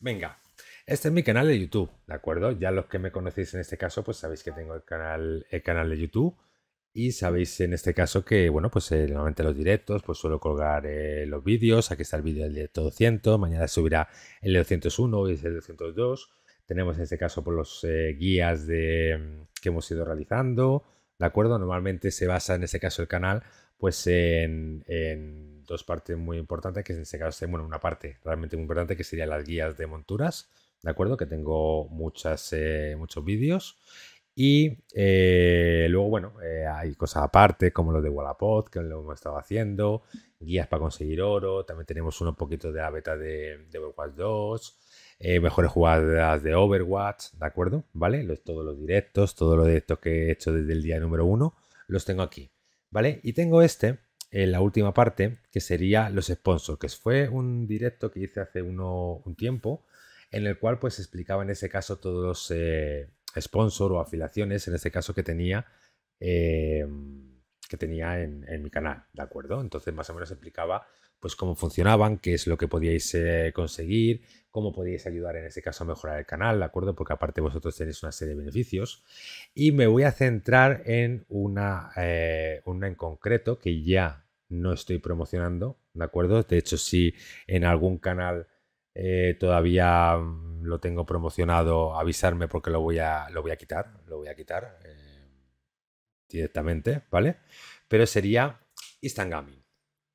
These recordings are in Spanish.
Venga, Este es mi canal de YouTube, ¿de acuerdo? Ya los que me conocéis en este caso, pues sabéis que tengo el canal, el canal de YouTube. Y sabéis en este caso que, bueno, pues eh, normalmente los directos, pues suelo colgar eh, los vídeos. Aquí está el vídeo del directo 200, mañana subirá el 201, y el 202. Tenemos en este caso por pues, los eh, guías de, mm, que hemos ido realizando, ¿de acuerdo? Normalmente se basa en este caso el canal pues en, en dos partes muy importantes, que en este caso, bueno, una parte realmente muy importante que sería las guías de monturas, ¿de acuerdo? Que tengo muchas, eh, muchos vídeos. Y eh, luego, bueno, eh, hay cosas aparte como los de Wallapod, que lo hemos estado haciendo, guías para conseguir oro, también tenemos unos poquitos de la beta de, Overwatch 2, mejores jugadas de Overwatch, ¿de acuerdo? ¿Vale? todos los directos, todos los directos que he hecho desde el día número uno, los tengo aquí, ¿vale? Y tengo este, en la última parte, que sería los sponsors, que fue un directo que hice hace uno, un tiempo, en el cual pues explicaba en ese caso todos los eh, sponsors o afiliaciones, en este caso que tenía, eh, que tenía en, mi canal, ¿de acuerdo? Entonces más o menos explicaba pues cómo funcionaban, qué es lo que podíais eh, conseguir, cómo podíais ayudar en ese caso a mejorar el canal, ¿de acuerdo? Porque aparte vosotros tenéis una serie de beneficios. Y me voy a centrar en una, una en concreto que ya no estoy promocionando, ¿de acuerdo? De hecho, si en algún canal eh, todavía mm, lo tengo promocionado, avisarme porque lo voy a, lo voy a quitar, lo voy a quitar eh, directamente, ¿vale? Pero sería Instant Gaming,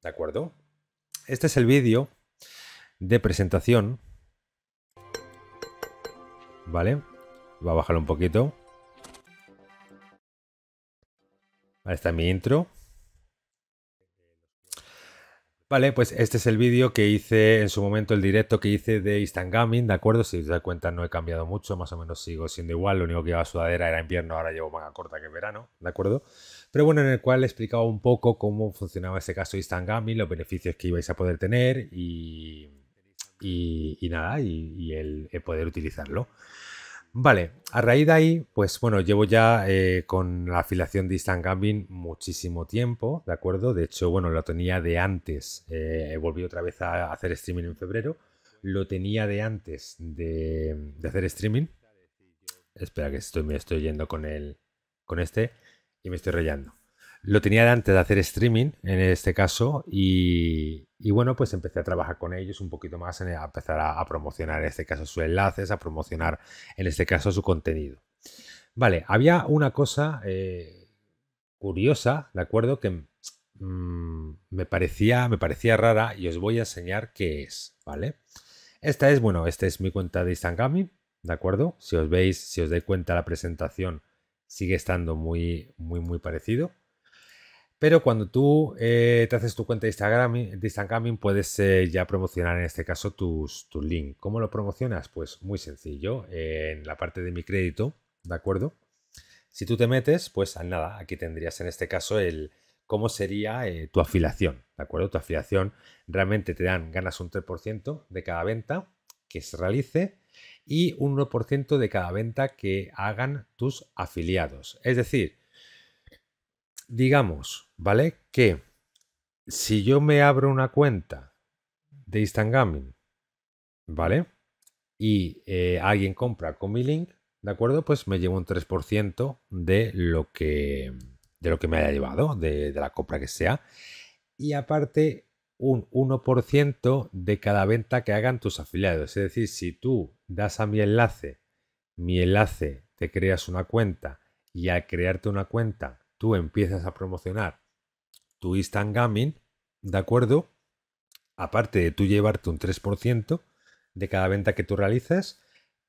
¿de acuerdo? Este es el vídeo de presentación, ¿vale? va a bajar un poquito. ahí está mi intro. Vale, pues este es el vídeo que hice en su momento, el directo que hice de Instant Gaming, ¿de acuerdo? Si os dais cuenta no he cambiado mucho, más o menos sigo siendo igual, lo único que llevaba sudadera era invierno, ahora llevo manga corta que verano, ¿de acuerdo? Pero bueno, en el cual explicaba un poco cómo funcionaba ese caso Instant Gaming, los beneficios que ibais a poder tener y, nada, y, el poder utilizarlo. Vale, a raíz de ahí, pues bueno, llevo ya eh, con la afiliación de Instant Gaming muchísimo tiempo, ¿de acuerdo? De hecho, bueno, lo tenía de antes, He eh, volví otra vez a hacer streaming en febrero, lo tenía de antes de, hacer streaming. Espera que estoy, me estoy yendo con el, con este y me estoy rayando. Lo tenía de antes de hacer streaming, en este caso, y, y bueno, pues empecé a trabajar con ellos un poquito más, a empezar a, promocionar en este caso sus enlaces, a promocionar en este caso su contenido. Vale, había una cosa eh, curiosa, ¿de acuerdo? Que mm, me, parecía, me parecía rara y os voy a enseñar qué es, ¿vale? Esta es, bueno, esta es mi cuenta de Instagram, ¿de acuerdo? Si os veis, si os dais cuenta la presentación sigue estando muy, muy, muy parecido. Pero cuando tú eh, te haces tu cuenta de Instagram, de Instagram puedes eh, ya promocionar en este caso tus, tu link. ¿Cómo lo promocionas? Pues muy sencillo. en la parte de mi crédito, ¿de acuerdo? Si tú te metes, pues nada, aquí tendrías en este caso el cómo sería eh, tu afiliación, ¿de acuerdo? Tu afiliación realmente te dan, ganas un 3% de cada venta que se realice y un 1% de cada venta que hagan tus afiliados. Es decir, digamos, ¿vale? Que si yo me abro una cuenta de Instant ¿vale? Y eh, alguien compra con mi link, ¿de acuerdo? Pues me llevo un 3% de lo que de lo que me haya llevado, de, de la compra que sea. Y aparte, un 1% de cada venta que hagan tus afiliados. Es decir, si tú das a mi enlace, mi enlace te creas una cuenta y al crearte una cuenta tú empiezas a promocionar tu instant gaming, ¿de acuerdo? Aparte de tú llevarte un 3% de cada venta que tú realizas,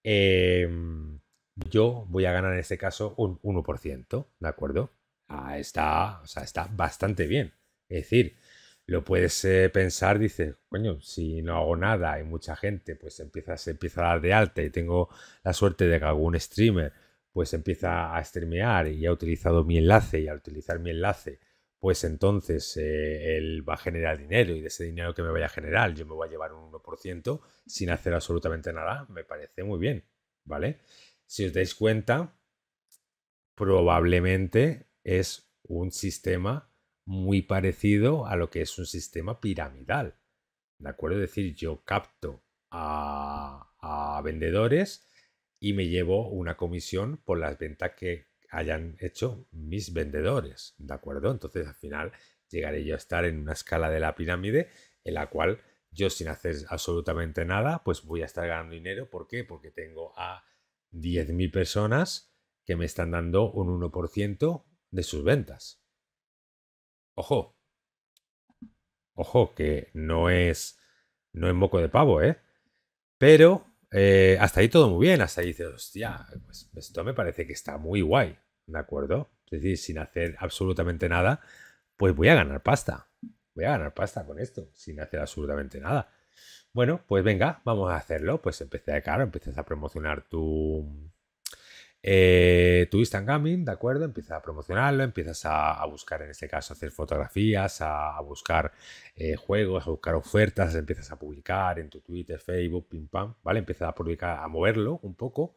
em, yo voy a ganar en este caso un 1%, ¿de acuerdo? Ah, está, está bastante bien. Es decir, lo puedes eh, pensar, dices, coño, si no hago nada y mucha gente pues empiezas, empieza a dar de alta y tengo la suerte de que algún streamer pues empieza a streamear y ha utilizado mi enlace y al utilizar mi enlace, pues entonces eh, él va a generar dinero y de ese dinero que me vaya a generar yo me voy a llevar un 1% sin hacer absolutamente nada, me parece muy bien, ¿vale? Si os dais cuenta, probablemente es un sistema muy parecido a lo que es un sistema piramidal, ¿de acuerdo? Es decir, yo capto a, a vendedores, y me llevo una comisión por las ventas que hayan hecho mis vendedores, ¿de acuerdo? Entonces al final llegaré yo a estar en una escala de la pirámide en la cual yo sin hacer absolutamente nada, pues voy a estar ganando dinero. ¿Por qué? Porque tengo a 10.000 personas que me están dando un 1% de sus ventas. Ojo, ojo, que no es, no es moco de pavo, ¿eh? Pero eh, hasta ahí todo muy bien, hasta ahí dices, hostia, pues esto me parece que está muy guay, ¿de acuerdo? Es decir, sin hacer absolutamente nada, pues voy a ganar pasta. Voy a ganar pasta con esto, sin hacer absolutamente nada. Bueno, pues venga, vamos a hacerlo. Pues empecé a, claro, empiezas a promocionar tu, eh, tu Gaming, ¿de acuerdo? Empiezas a promocionarlo, empiezas a, buscar, en este caso, hacer fotografías, a, buscar eh, juegos, a buscar ofertas, empiezas a publicar en tu Twitter, Facebook, pim pam, ¿vale? Empiezas a publicar, a moverlo un poco.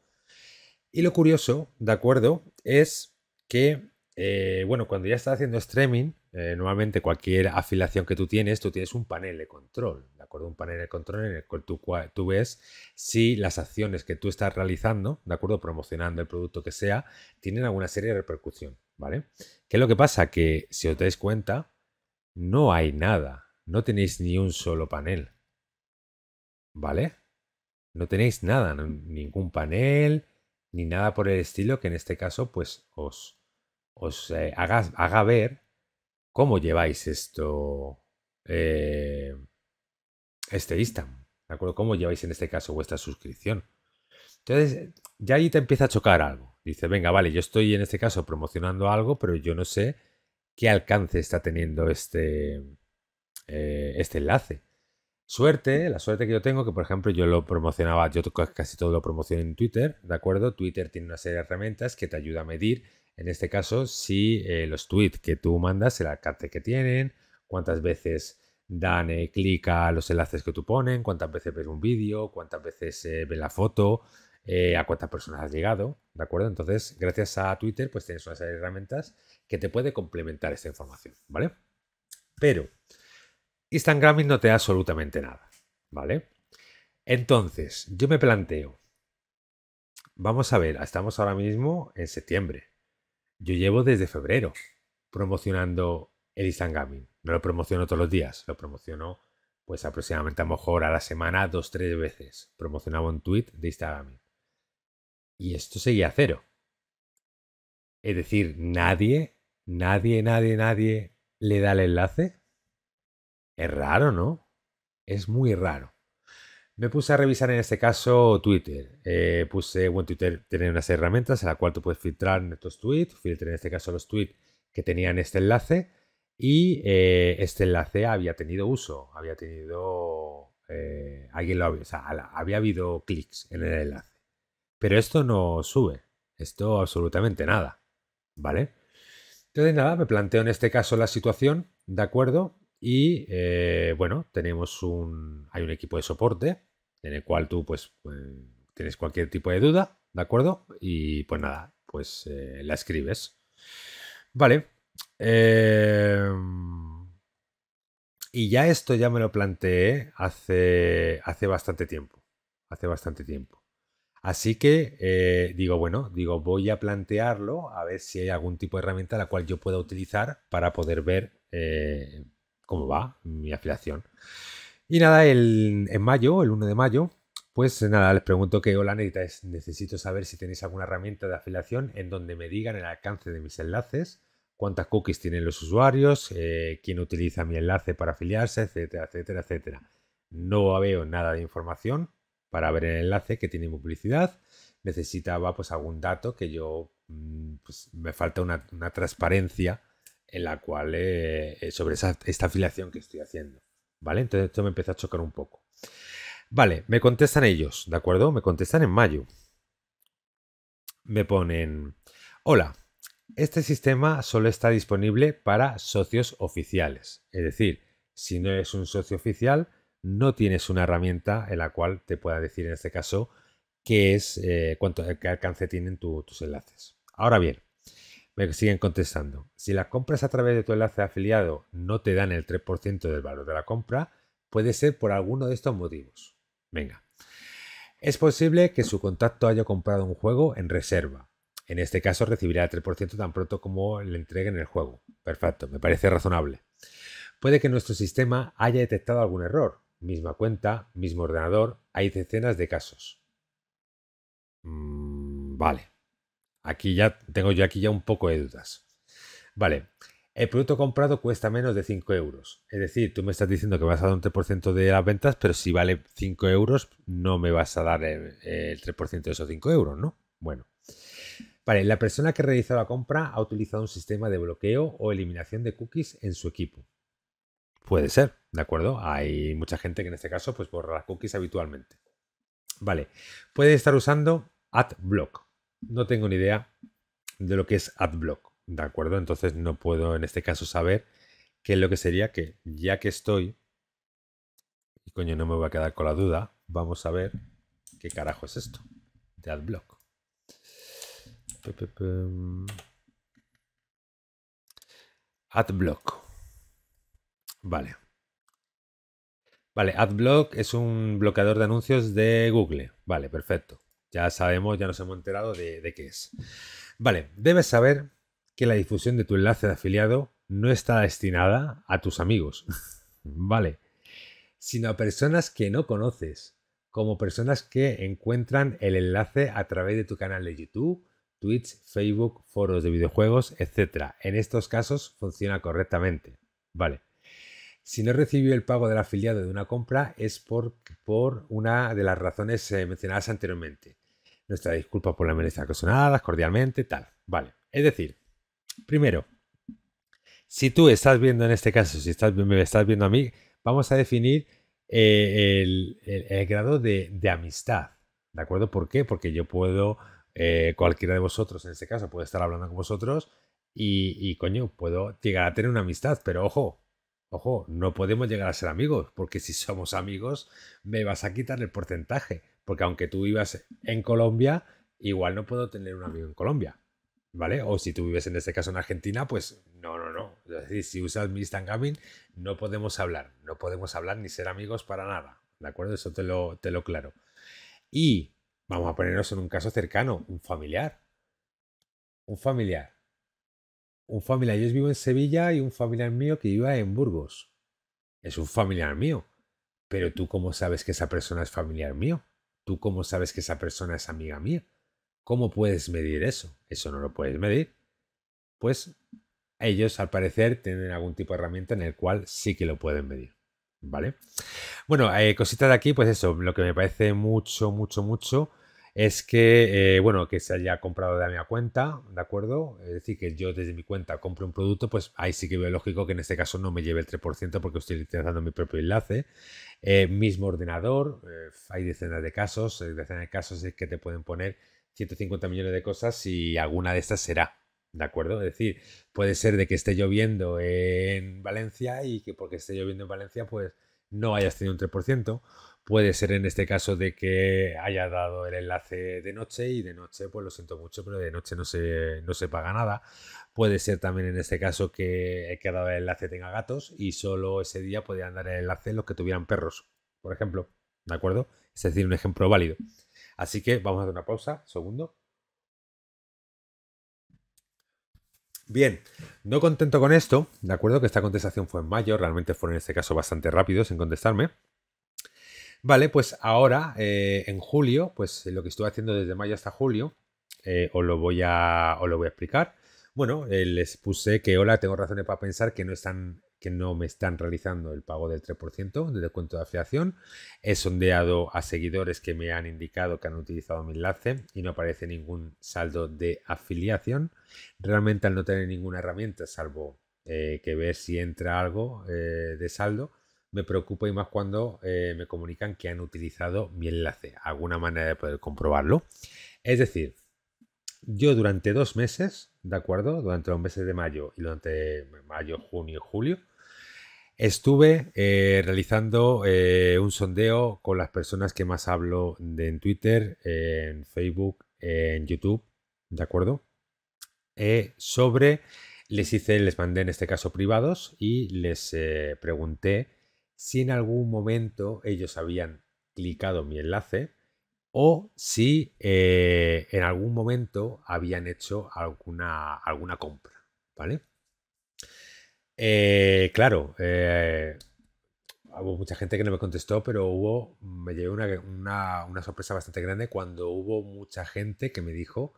Y lo curioso, ¿de acuerdo? Es que, eh, bueno, cuando ya estás haciendo streaming, eh, normalmente cualquier afiliación que tú tienes, tú tienes un panel de control, acuerdo un panel de control en el cual tú, ves si las acciones que tú estás realizando, ¿de acuerdo? Promocionando el producto que sea, tienen alguna serie de repercusión, ¿vale? ¿Qué es lo que pasa? Que si os dais cuenta, no hay nada, no tenéis ni un solo panel, ¿vale? No tenéis nada, ningún panel, ni nada por el estilo que en este caso pues os, os eh, haga, ver cómo lleváis esto eh, este Instagram, ¿De acuerdo? ¿Cómo lleváis en este caso vuestra suscripción? Entonces, ya ahí te empieza a chocar algo. Dice, venga, vale, yo estoy en este caso promocionando algo, pero yo no sé qué alcance está teniendo este, eh, este enlace. Suerte, la suerte que yo tengo, que por ejemplo yo lo promocionaba, yo casi todo lo promociono en Twitter, ¿de acuerdo? Twitter tiene una serie de herramientas que te ayuda a medir, en este caso, si eh, los tweets que tú mandas, el alcance que tienen, cuántas veces dan eh, clic a los enlaces que tú pones, cuántas veces ves un vídeo, cuántas veces eh, ves ve la foto, eh, a cuántas personas has llegado, ¿de acuerdo? Entonces, gracias a Twitter, pues tienes una serie de herramientas que te puede complementar esta información, ¿vale? Pero Instagram no te da absolutamente nada, ¿vale? Entonces, yo me planteo, vamos a ver, estamos ahora mismo en septiembre. Yo llevo desde febrero promocionando el Instagram no lo promociono todos los días, lo promociono pues aproximadamente a lo mejor a la semana dos, tres veces. Promocionaba un tweet de Instagram. Y esto seguía a cero. Es decir, nadie, nadie, nadie, nadie le da el enlace. Es raro, ¿no? Es muy raro. Me puse a revisar en este caso Twitter. Eh, puse, en Twitter tiene unas herramientas en las cuales tú puedes filtrar estos tweets. Filtrar en este caso los tweets que tenían este enlace. Y eh, este enlace había tenido uso, había tenido. Eh, alguien lo había. habido clics en el enlace. Pero esto no sube. Esto absolutamente nada. ¿Vale? Entonces, nada, me planteo en este caso la situación, ¿de acuerdo? Y eh, bueno, tenemos un. Hay un equipo de soporte en el cual tú, pues, tienes cualquier tipo de duda, ¿de acuerdo? Y pues nada, pues la escribes. Vale, Em, y ya esto ya me lo planteé hace, hace bastante tiempo. Hace bastante tiempo. Así que eh, digo, bueno, digo, voy a plantearlo a ver si hay algún tipo de herramienta la cual yo pueda utilizar para poder ver eh, cómo va mi afiliación. Y nada, en mayo, el 1 de mayo, pues nada, les pregunto que hola necesito saber si tenéis alguna herramienta de afiliación en donde me digan el alcance de mis enlaces cuántas cookies tienen los usuarios, eh, quién utiliza mi enlace para afiliarse, etcétera, etcétera, etcétera. No veo nada de información para ver el enlace que tiene publicidad. Necesitaba pues algún dato que yo, mm, pues, me falta una, transparencia en la cual eh, eh, sobre esta afiliación que estoy haciendo. ¿Vale? Entonces esto me empieza a chocar un poco. Vale, me contestan ellos, ¿de acuerdo? Me contestan en mayo. Me ponen, hola, este sistema solo está disponible para socios oficiales, es decir, si no eres un socio oficial, no tienes una herramienta en la cual te pueda decir en este caso qué es, eh, cuánto, eh, alcance tienen tus enlaces. Ahora bien, me siguen contestando. Si las compras a través de tu enlace afiliado no te dan el 3% del valor de la compra, puede ser por alguno de estos motivos. Venga. Es posible que su contacto haya comprado un juego en reserva en este caso recibirá el 3% tan pronto como le entreguen el juego. Perfecto, me parece razonable. Puede que nuestro sistema haya detectado algún error. Misma cuenta, mismo ordenador, hay decenas de casos. Mm, vale. Aquí ya tengo yo aquí ya un poco de dudas. Vale. El producto comprado cuesta menos de 5 euros. Es decir, tú me estás diciendo que vas a dar un 3% de las ventas, pero si vale 5 euros, no me vas a dar el, el 3% de esos 5 euros, ¿no? Bueno. Vale, la persona que realizó la compra ha utilizado un sistema de bloqueo o eliminación de cookies en su equipo. Puede ser, ¿de acuerdo? Hay mucha gente que en este caso pues borra las cookies habitualmente. Vale, puede estar usando AdBlock. No tengo ni idea de lo que es AdBlock, ¿de acuerdo? Entonces no puedo en este caso saber qué es lo que sería que ya que estoy, y coño no me voy a quedar con la duda, vamos a ver qué carajo es esto de AdBlock. Mm. Adblock. Vale. Vale, Adblock es un bloqueador de anuncios de Google. Vale, perfecto. Ya sabemos, ya nos hemos enterado de, de qué es. Vale, debes saber que la difusión de tu enlace de afiliado no está destinada a tus amigos. vale. Sino a personas que no conoces como personas que encuentran el enlace a través de tu canal de YouTube, Twitch, Facebook, foros de videojuegos, etc. En estos casos funciona correctamente. Vale. Si no recibió el pago del afiliado de una compra es por, por una de las razones eh, mencionadas anteriormente. Nuestra disculpa por la amenaza ocasionada, cordialmente, tal. Vale. Es decir, primero, si tú estás viendo en este caso, si estás, me estás viendo a mí, vamos a definir eh, el, grado de, de amistad. ¿De acuerdo? ¿Por qué? Porque yo puedo eh, cualquiera de vosotros, en este caso, puede estar hablando con vosotros y, coño, puedo llegar a tener una amistad, pero ojo, ojo, no podemos llegar a ser amigos, porque si somos amigos me vas a quitar el porcentaje, porque aunque tú vivas en Colombia, igual no puedo tener un amigo en Colombia. ¿Vale? O si tú vives en este caso en Argentina, pues no, no, no. Es decir, si usas mi Instagram, no podemos hablar, no podemos hablar ni ser amigos para nada. ¿De acuerdo? Eso te lo, te lo claro. Y Vamos a ponernos en un caso cercano, un familiar. Un familiar. Un familiar. Yo vivo en Sevilla y un familiar mío que vive en Burgos. Es un familiar mío. Pero tú cómo sabes que esa persona es familiar mío? ¿Tú cómo sabes que esa persona es amiga mía? ¿Cómo puedes medir eso? Eso no lo puedes medir. Pues ellos al parecer tienen algún tipo de herramienta en el cual sí que lo pueden medir. ¿Vale? Bueno, eh, cositas de aquí, pues eso, lo que me parece mucho, mucho, mucho es que, eh, bueno, que se haya comprado de mi cuenta, ¿de acuerdo? Es decir, que yo desde mi cuenta compro un producto, pues ahí sí que veo lógico que en este caso no me lleve el 3% porque estoy utilizando mi propio enlace. Eh, mismo ordenador, hay decenas de casos, decenas de casos que te pueden poner 150 millones de cosas y alguna de estas será, ¿De acuerdo? Es decir, puede ser de que esté lloviendo en Valencia y que porque esté lloviendo en Valencia, pues no hayas tenido un 3%. Puede ser en este caso de que haya dado el enlace de noche y de noche, pues lo siento mucho, pero de noche no se, no se paga nada. Puede ser también en este caso que el dado el enlace tenga gatos y solo ese día podían dar el enlace los que tuvieran perros, por ejemplo. ¿De acuerdo? Es decir, un ejemplo válido. Así que vamos a hacer una pausa, segundo. Bien, no contento con esto, de acuerdo que esta contestación fue en mayo, realmente fueron en este caso bastante rápidos en contestarme. Vale, pues ahora, eh, en julio, pues lo que estuve haciendo desde mayo hasta julio, eh, os, lo voy a, lo voy a explicar. Bueno, eh, les puse que hola, tengo razones para pensar que no están que no me están realizando el pago del 3% de descuento de afiliación. He sondeado a seguidores que me han indicado que han utilizado mi enlace y no aparece ningún saldo de afiliación. Realmente al no tener ninguna herramienta, salvo eh, que ver si entra algo eh, de saldo, me preocupa y más cuando eh, me comunican que han utilizado mi enlace. Alguna manera de poder comprobarlo. Es decir, yo durante dos meses, ¿de acuerdo? Durante los meses de mayo y durante mayo, junio, julio, estuve eh, realizando eh, un sondeo con las personas que más hablo de, en Twitter, en Facebook, en YouTube, ¿de acuerdo? Eh, sobre, les hice, les mandé en este caso privados y les pregunté si en algún momento ellos habían clicado mi enlace o si eh, en algún momento habían hecho alguna, alguna compra, ¿vale? Eh, claro, eh, hubo mucha gente que no me contestó, pero hubo, me llevé una, una, sorpresa bastante grande cuando hubo mucha gente que me dijo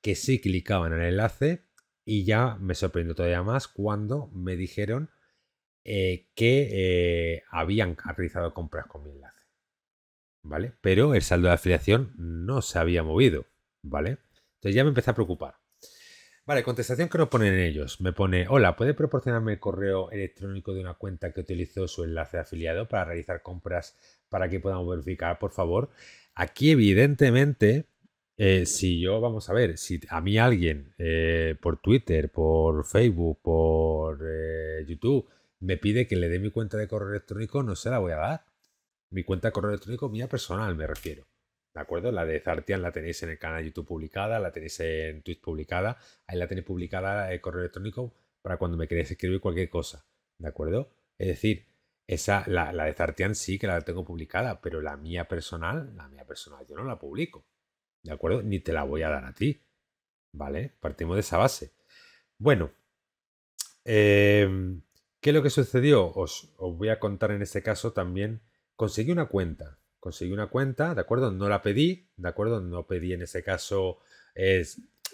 que sí clicaban en el enlace y ya me sorprendió todavía más cuando me dijeron que habían realizado compras con mi enlace. ¿vale? Pero el saldo de afiliación no se había movido, ¿vale? Entonces ya me empecé a preocupar. Vale, contestación que nos ponen ellos. Me pone, hola, ¿puede proporcionarme el correo electrónico de una cuenta que utilizó su enlace de afiliado para realizar compras para que podamos verificar, por favor? Aquí, evidentemente, eh, si yo, vamos a ver, si a mí alguien eh, por Twitter, por Facebook, por eh, YouTube, me pide que le dé mi cuenta de correo electrónico, no se la voy a dar mi cuenta de correo electrónico mía personal, me refiero. ¿De acuerdo? La de Zartian la tenéis en el canal de YouTube publicada, la tenéis en Twitch publicada, ahí la tenéis publicada el correo electrónico para cuando me queréis escribir cualquier cosa. ¿De acuerdo? Es decir, esa, la, de Zartian sí que la tengo publicada, pero la mía personal, la mía personal yo no la publico. ¿De acuerdo? Ni te la voy a dar a ti. ¿Vale? Partimos de esa base. Bueno, em, ¿qué es lo que sucedió? Os, os voy a contar en este caso también conseguí una cuenta, conseguí una cuenta, ¿de acuerdo? No la pedí, ¿de acuerdo? No pedí en ese caso,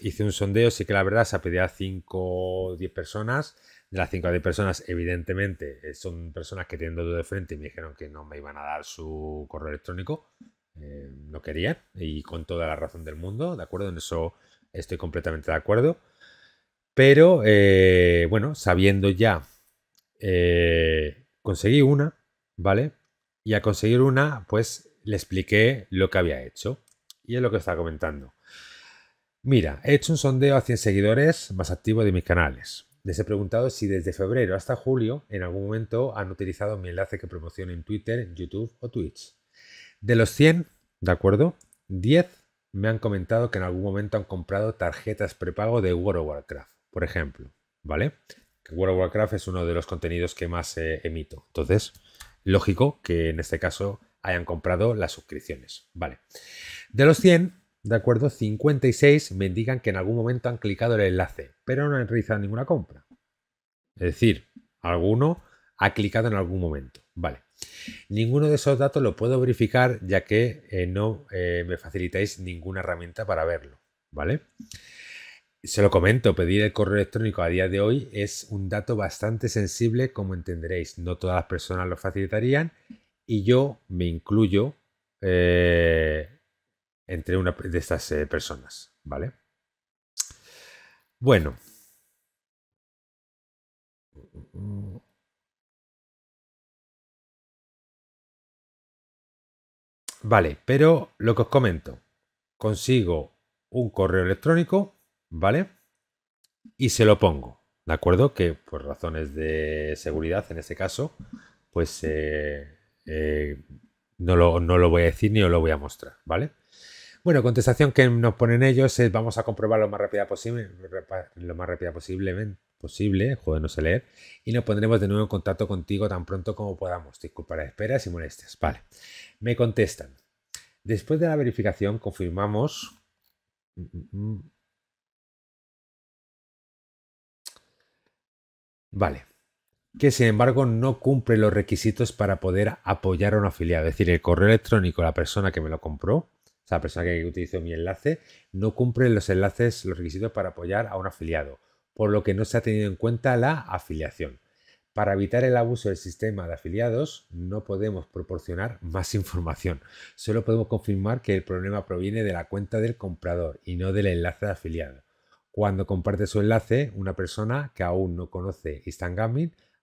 hice un sondeo, sí que la verdad se pedía a 5 o 10 personas, de las 5 o 10 personas, evidentemente, eh, son personas que tienen todo de frente y me dijeron que no me iban a dar su correo electrónico. Eh, no querían y con toda la razón del mundo, ¿de acuerdo? En eso estoy completamente de acuerdo. Pero eh, bueno, sabiendo ya, conseguí una, ¿vale? y a conseguir una, pues le expliqué lo que había hecho. Y es lo que estaba comentando. Mira, he hecho un sondeo a 100 seguidores más activos de mis canales. Les he preguntado si desde febrero hasta julio en algún momento han utilizado mi enlace que promociono en Twitter, YouTube o Twitch. De los 100, ¿de acuerdo? 10 me han comentado que en algún momento han comprado tarjetas prepago de World of Warcraft, por ejemplo, ¿vale? World of Warcraft es uno de los contenidos que más eh, emito. Entonces, lógico que en este caso hayan comprado las suscripciones. Vale. De los 100, de acuerdo, 56 me indican que en algún momento han clicado el enlace, pero no han realizado ninguna compra. Es decir, alguno ha clicado en algún momento. Vale. Ninguno de esos datos lo puedo verificar ya que eh, no eh, me facilitáis ninguna herramienta para verlo. ¿Vale? Se lo comento, pedir el correo electrónico a día de hoy es un dato bastante sensible, como entenderéis. No todas las personas lo facilitarían y yo me incluyo eh, entre una de estas eh, personas, ¿vale? Bueno. Vale, pero lo que os comento, consigo un correo electrónico ¿vale? Y se lo pongo, ¿de acuerdo? Que por razones de seguridad, en este caso, pues eh, eh, no, lo, voy a decir ni os lo voy a mostrar, ¿vale? Bueno, contestación que nos ponen ellos es vamos a comprobar lo más rápida posible, lo más rápida posible, posible, joder, no sé leer, y nos pondremos de nuevo en contacto contigo tan pronto como podamos. Disculpa las esperas y molestias. Vale. Me contestan. Después de la verificación confirmamos mm, mm, mm, Vale. Que sin embargo no cumple los requisitos para poder apoyar a un afiliado. Es decir, el correo electrónico, la persona que me lo compró, o sea, la persona que utilizó mi enlace, no cumple los enlaces, los requisitos para apoyar a un afiliado, por lo que no se ha tenido en cuenta la afiliación. Para evitar el abuso del sistema de afiliados, no podemos proporcionar más información. Solo podemos confirmar que el problema proviene de la cuenta del comprador y no del enlace de afiliado. Cuando comparte su enlace, una persona que aún no conoce Instant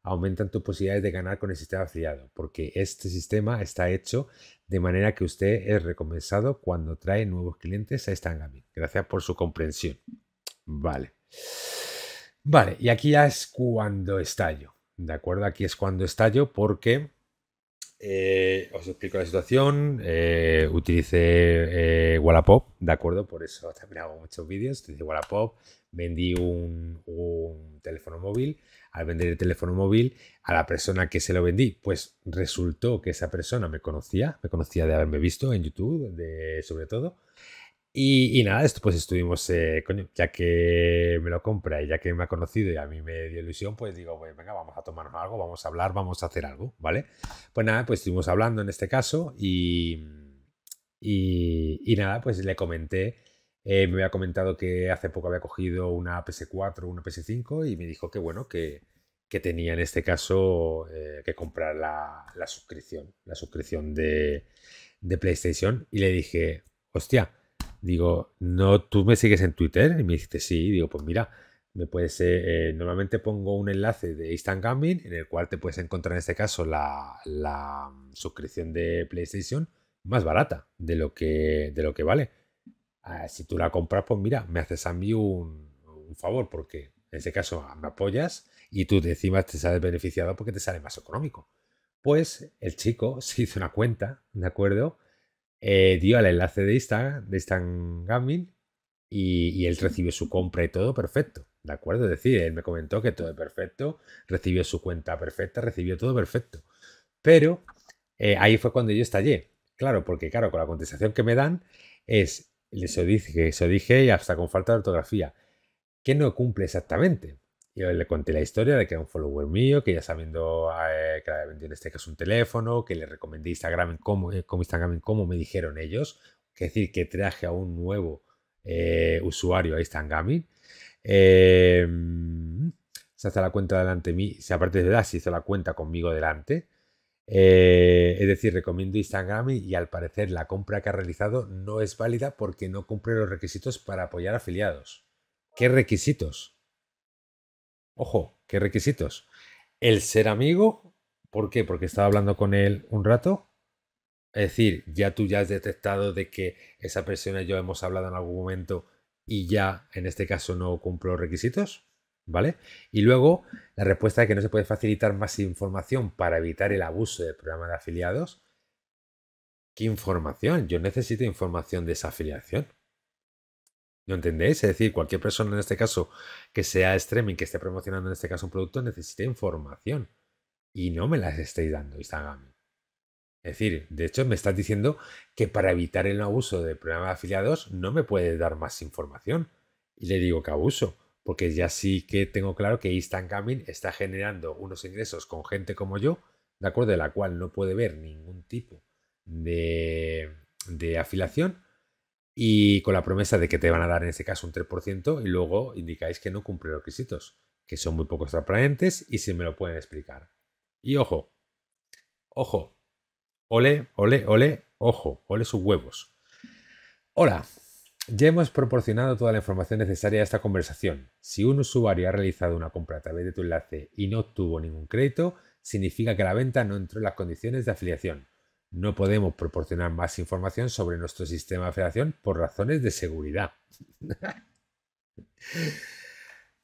aumentan tus posibilidades de ganar con el sistema afiliado, porque este sistema está hecho de manera que usted es recompensado cuando trae nuevos clientes a Instagram. Gracias por su comprensión. Vale. Vale, y aquí ya es cuando estallo. ¿De acuerdo? Aquí es cuando estallo porque eh, os explico la situación. Eh, utilicé eh, Wallapop, ¿de acuerdo? Por eso también hago muchos vídeos. Utilicé Wallapop, vendí un, un, teléfono móvil. Al vender el teléfono móvil, a la persona que se lo vendí, pues resultó que esa persona me conocía, me conocía de haberme visto en YouTube, de, sobre todo. Y, nada, esto pues estuvimos, eh, ya que me lo compra y ya que me ha conocido y a mí me dio ilusión, pues digo, pues venga, vamos a tomarnos algo, vamos a hablar, vamos a hacer algo, ¿vale? Pues nada, pues estuvimos hablando en este caso y, y, nada, pues le comenté, eh, me había comentado que hace poco había cogido una PS4, una PS5 y me dijo que bueno, que, tenía en este caso eh, que comprar la, suscripción, la suscripción de, de PlayStation y le dije, hostia, Digo, no, tú me sigues en Twitter y me dices, sí. Digo, pues mira, me puedes, eh, eh, normalmente pongo un enlace de Instant Gaming en el cual te puedes encontrar en este caso la, mm, suscripción de PlayStation más barata de lo que, de lo que vale. Ah, si tú la compras, pues mira, me haces a mí un, favor porque en este caso me apoyas y tú encima te sales beneficiado porque te sale más económico. Pues el chico se hizo una cuenta, ¿de acuerdo? dio eh, al enlace de Instagram, de Instagram y, él recibió su compra y todo perfecto, ¿de acuerdo? Es decir, él me comentó que todo es perfecto, recibió su cuenta perfecta, recibió todo perfecto. Pero eh, ahí fue cuando yo estallé, claro, porque claro, con la contestación que me dan es, les dije, eso dije y hasta con falta de ortografía, que no cumple exactamente. Yo le conté la historia de que era un follower mío, que ya sabiendo eh, que había en este caso un teléfono, que le recomendé Instagram cómo, eh, como Instagram me dijeron ellos, que es decir, que traje a un nuevo eh, usuario a Instagram. Em, se hace la cuenta delante de mí, si aparte de verdad se hizo la cuenta conmigo delante. Eh, es decir, recomiendo Instagram y al parecer la compra que ha realizado no es válida porque no cumple los requisitos para apoyar afiliados. ¿Qué requisitos? Ojo, qué requisitos. El ser amigo, ¿por qué? Porque estaba hablando con él un rato. Es decir, ya tú ya has detectado de que esa persona y yo hemos hablado en algún momento y ya en este caso no cumplo requisitos. ¿Vale? Y luego la respuesta es que no se puede facilitar más información para evitar el abuso del programa de afiliados. ¿Qué información? Yo necesito información de esa afiliación. ¿No entendéis? Es decir, cualquier persona en este caso que sea streaming, que esté promocionando en este caso un producto, necesita información. Y no me las estáis dando, Instagram. Es decir, de hecho me estás diciendo que para evitar el abuso del programa de afiliados no me puede dar más información. Y le digo que abuso, porque ya sí que tengo claro que Instagram está generando unos ingresos con gente como yo, de acuerdo, de la cual no puede ver ningún tipo de, de afiliación y con la promesa de que te van a dar en este caso un 3% y luego indicáis que no cumple requisitos, que son muy pocos transparentes y si me lo pueden explicar. Y ojo, ojo, ole, ole, ole, ojo, ole sus huevos. Hola, ya hemos proporcionado toda la información necesaria a esta conversación. Si un usuario ha realizado una compra a través de tu enlace y no obtuvo ningún crédito, significa que la venta no entró en las condiciones de afiliación no podemos proporcionar más información sobre nuestro sistema de federación por razones de seguridad.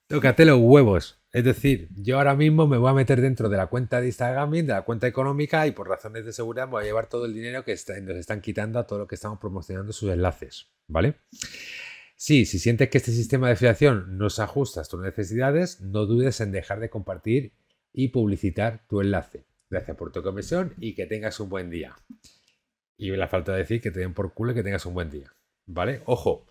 Tócate los huevos. Es decir, yo ahora mismo me voy a meter dentro de la cuenta de Instagram, de la cuenta económica y por razones de seguridad voy a llevar todo el dinero que nos están quitando a todo lo que estamos promocionando sus enlaces. ¿Vale? Sí, si sientes que este sistema de afiliación no se ajusta a tus necesidades, no dudes en dejar de compartir y publicitar tu enlace. Gracias por tu comisión y que tengas un buen día. Y la falta de decir que te den por culo y que tengas un buen día. ¿Vale? Ojo,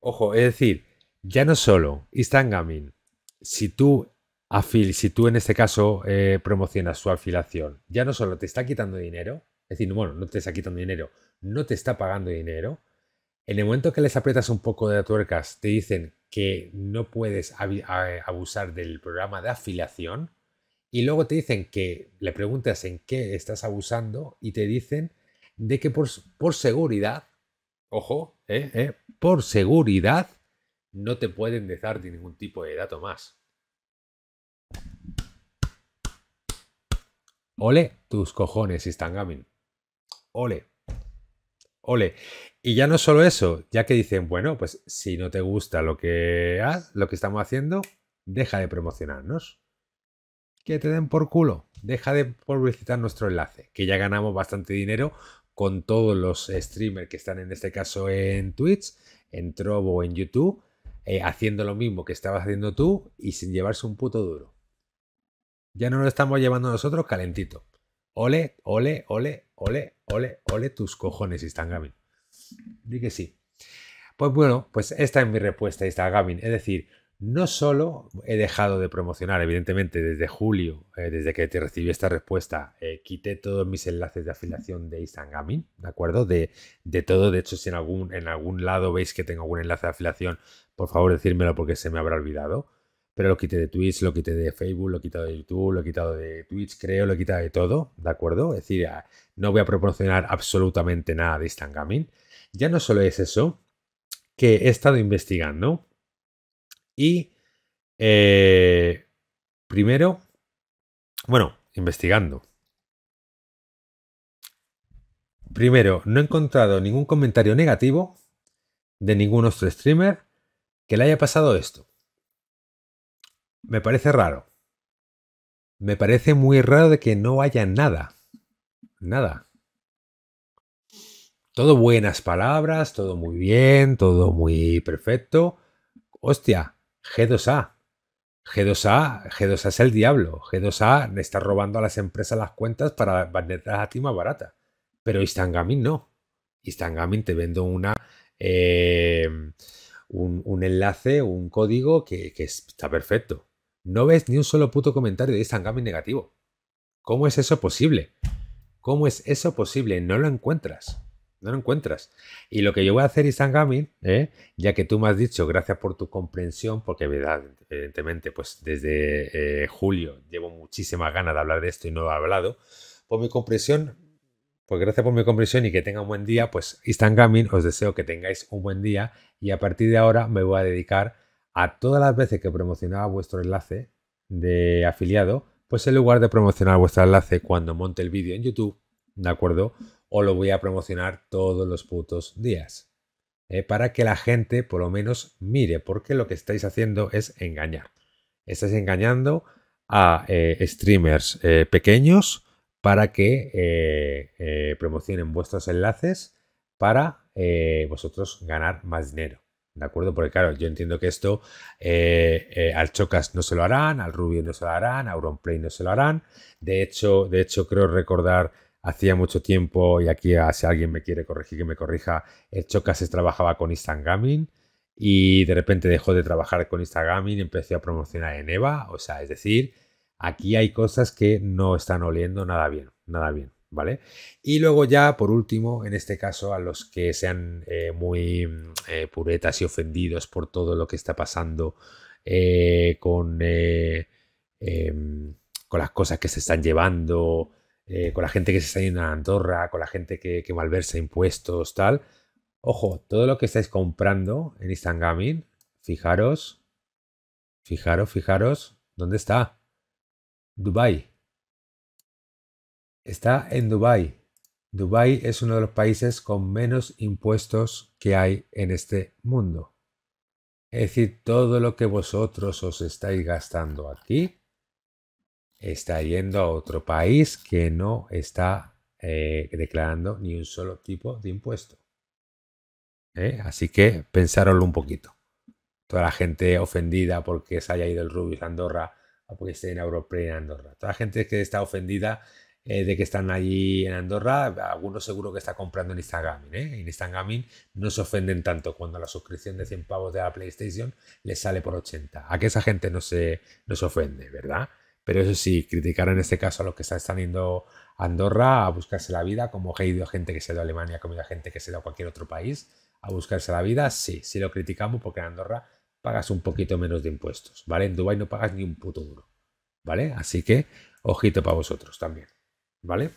ojo, es decir, ya no solo Instagramming, si tú, afil, si tú en este caso eh, promocionas su afiliación, ya no solo te está quitando dinero, es decir, bueno, no te está quitando dinero, no te está pagando dinero, en el momento que les aprietas un poco de tuercas, te dicen que no puedes abusar del programa de afiliación, y luego te dicen que le preguntas en qué estás abusando y te dicen de que por, seguridad, ojo, ¿eh? por seguridad no te pueden dejar de ningún tipo de dato más. Ole, tus cojones están gaming. Ole. Ole. Y ya no solo eso, ya que dicen, bueno, pues si no te gusta lo que, lo que estamos haciendo, deja de promocionarnos que te den por culo. Deja de publicitar nuestro enlace, que ya ganamos bastante dinero con todos los eh, streamers que están en este caso en Twitch, en Trovo o en YouTube, eh, haciendo lo mismo que estabas haciendo tú y sin llevarse un puto duro. Ya no lo estamos llevando nosotros calentito. Ole, ole, ole, ole, ole, ole tus cojones, Instagram. Di que sí. Pues bueno, pues esta es mi respuesta, Instagram. Es decir, no solo he dejado de promocionar, evidentemente, desde julio, eh, desde que te recibí esta respuesta, eh, quité todos mis enlaces de afiliación de Instagram, ¿de acuerdo? De, todo, de hecho, si en algún, en algún lado veis que tengo algún enlace de afiliación, por favor decírmelo porque se me habrá olvidado. Pero lo quité de Twitch, lo quité de Facebook, lo he quitado de YouTube, lo he quitado de Twitch, creo, lo he quitado de todo, ¿de acuerdo? Es decir, ah, no voy a promocionar absolutamente nada de Instagram. Ya no solo es eso, que he estado investigando y eh, primero, bueno, investigando. Primero, no he encontrado ningún comentario negativo de ningún otro streamer que le haya pasado esto. Me parece raro. Me parece muy raro de que no haya nada. Nada. Todo buenas palabras, todo muy bien, todo muy perfecto. Hostia, G2A. G2A, G2A es el diablo. G2A le está robando a las empresas las cuentas para venderlas a ti más barata. Pero Instagram no. Instagram te vendo una, eh, un, enlace, un código que, está perfecto. No ves ni un solo puto comentario de Instagram negativo. ¿Cómo es eso posible? ¿Cómo es eso posible? No lo encuentras. No lo encuentras. Y lo que yo voy a hacer, Isangami, ¿eh? ya que tú me has dicho, gracias por tu comprensión, porque evidentemente, pues desde eh, julio llevo muchísimas ganas de hablar de esto y no lo he hablado, por mi comprensión, pues gracias por mi comprensión y que tenga un buen día, pues Gaming, os deseo que tengáis un buen día y a partir de ahora me voy a dedicar a todas las veces que promocionaba vuestro enlace de afiliado, pues en lugar de promocionar vuestro enlace cuando monte el vídeo en YouTube, ¿de acuerdo? o lo voy a promocionar todos los putos días. Eh, para que la gente por lo menos mire, porque lo que estáis haciendo es engañar. Estáis engañando a eh, streamers eh, pequeños para que promocionen vuestros enlaces para vosotros ganar más dinero. ¿De acuerdo? Porque claro, yo entiendo que esto al Chocas no se lo harán, al Rubio no se lo harán, a Auronplay no se lo harán. De hecho, de hecho creo recordar Hacía mucho tiempo, y aquí ah, si alguien me quiere corregir, que me corrija, el Chocas trabajaba con Instagram y de repente dejó de trabajar con Instagram y empecé a promocionar en Eva. O sea, es decir, aquí hay cosas que no están oliendo nada bien, nada bien, ¿vale? Y luego ya, por último, en este caso, a los que sean eh, muy mm, eh, puretas y ofendidos por todo lo que está pasando eh, con, em, con las cosas que se están llevando eh, con la gente que se está yendo a Andorra, con la gente que, que malversa impuestos, tal. Ojo, todo lo que estáis comprando en Instant Gaming, fijaros, fijaros, fijaros, ¿dónde está? Dubai. Está en Dubai. Dubai es uno de los países con menos impuestos que hay en este mundo. Es decir, todo lo que vosotros os estáis gastando aquí está yendo a otro país que no está eh, declarando ni un solo tipo de impuesto. ¿eh? Así que pensároslo un poquito. Toda la gente ofendida porque se haya ido el Rubius a Andorra o porque esté en Europa en Andorra. Toda la gente que está ofendida eh, de que están allí en Andorra, algunos seguro que está comprando en Instagram. En Instagram no se ofenden tanto cuando la suscripción de 100 pavos de la PlayStation les sale por 80. A que esa gente no se, no se ofende, ¿verdad? Pero eso sí, criticar en este caso a los que están yendo a Andorra a buscarse la vida, como he ido gente que se ha a Alemania, como he gente que se ha a cualquier otro país a buscarse la vida. Sí, sí lo criticamos porque en Andorra pagas un poquito menos de impuestos, ¿vale? En Dubái no pagas ni un puto duro, ¿vale? Así que, ojito para vosotros también, ¿vale?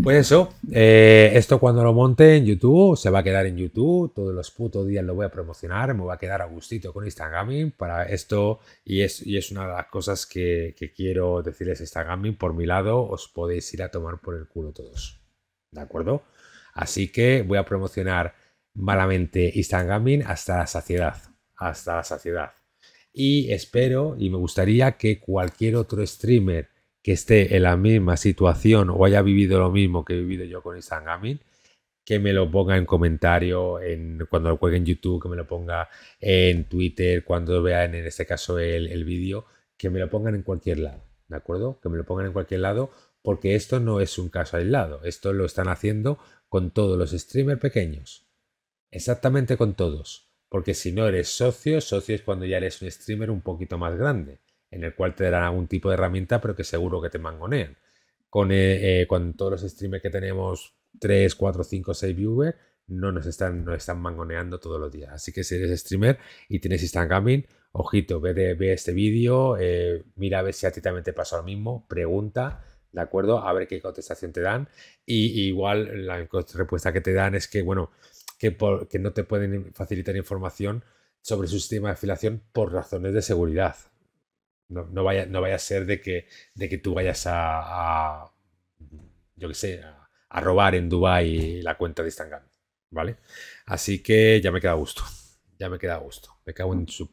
Pues eso, eh, esto cuando lo monte en YouTube, se va a quedar en YouTube, todos los putos días lo voy a promocionar, me va a quedar a gustito con Instagram para esto y es, una de las cosas que, quiero decirles Instagram, por mi lado, os podéis ir a tomar por el culo todos, ¿de acuerdo? Así que voy a promocionar malamente Instagram hasta la saciedad, hasta la saciedad. Y espero y me gustaría que cualquier otro streamer que esté en la misma situación o haya vivido lo mismo que he vivido yo con Isangamin, que me lo ponga en comentario, en, cuando lo juegue en YouTube, que me lo ponga en Twitter, cuando vean en este caso el, el vídeo, que me lo pongan en cualquier lado, ¿de acuerdo? Que me lo pongan en cualquier lado, porque esto no es un caso aislado, esto lo están haciendo con todos los streamers pequeños, exactamente con todos, porque si no eres socio, socio es cuando ya eres un streamer un poquito más grande, en el cual te darán algún tipo de herramienta, pero que seguro que te mangonean. Con, eh, eh, todos los streamers que tenemos, 3, 4, 5, 6 viewers, no nos están, están mangoneando todos los días. Así que si eres streamer y tienes Instagramming, ojito, ve, este vídeo, eh, mira a ver si a ti también te pasa lo mismo, pregunta, ¿de acuerdo? A ver qué contestación te dan. Y, igual la respuesta que te dan es que, bueno, que, que no te pueden facilitar información sobre su sistema de afiliación por razones de seguridad, no, vaya, no vaya a ser de que, de que tú vayas a, yo qué sé, a, robar en Dubai la cuenta de Instagram, ¿vale? Así que ya me queda gusto, ya me queda gusto, me cago en su...